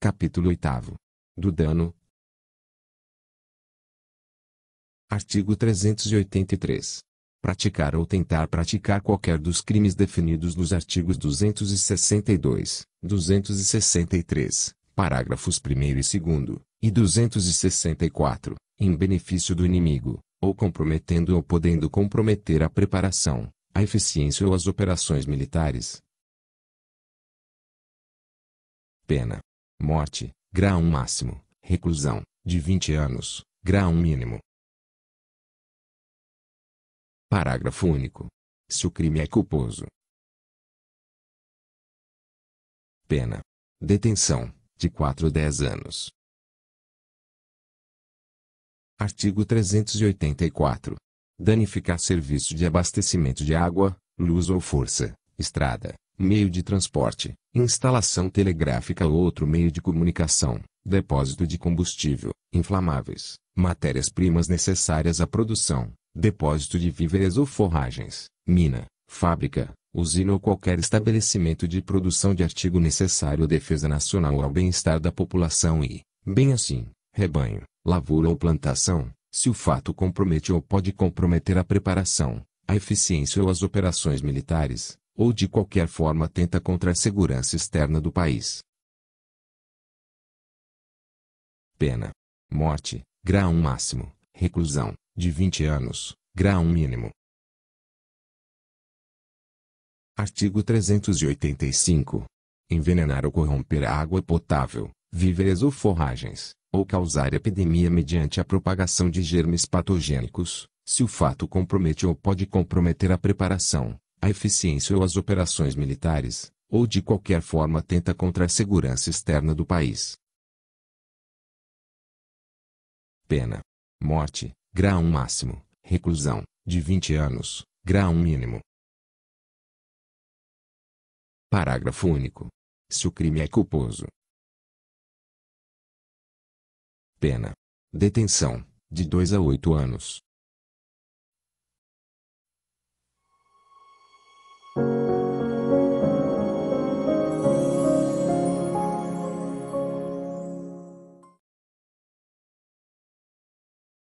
Capítulo 8 Do dano. Artigo 383. Praticar ou tentar praticar qualquer dos crimes definidos nos artigos 262, 263, parágrafos 1 e 2, e 264, em benefício do inimigo, ou comprometendo ou podendo comprometer a preparação, a eficiência ou as operações militares. Pena morte, grau máximo, reclusão, de 20 anos, grau mínimo. Parágrafo único. Se o crime é culposo. Pena. Detenção, de 4 a 10 anos. Artigo 384. Danificar serviço de abastecimento de água, luz ou força, estrada, meio de transporte, instalação telegráfica ou outro meio de comunicação, depósito de combustível, inflamáveis, matérias-primas necessárias à produção, depósito de víveres ou forragens, mina, fábrica, usina ou qualquer estabelecimento de produção de artigo necessário à defesa nacional ou ao bem-estar da população e, bem assim, rebanho, lavoura ou plantação, se o fato compromete ou pode comprometer a preparação, a eficiência ou as operações militares, ou de qualquer forma atenta contra a segurança externa do país. Pena. Morte, grau máximo, reclusão, de 20 anos, grau mínimo. Artigo 385. Envenenar ou corromper a água potável, víveres ou forragens, ou causar epidemia mediante a propagação de germes patogênicos, se o fato compromete ou pode comprometer a preparação, a eficiência ou as operações militares, ou de qualquer forma tenta contra a segurança externa do país. Pena. Morte, grau máximo, reclusão, de 20 anos, grau mínimo. Parágrafo único. Se o crime é culposo. Pena. Detenção, de 2 a 8 anos.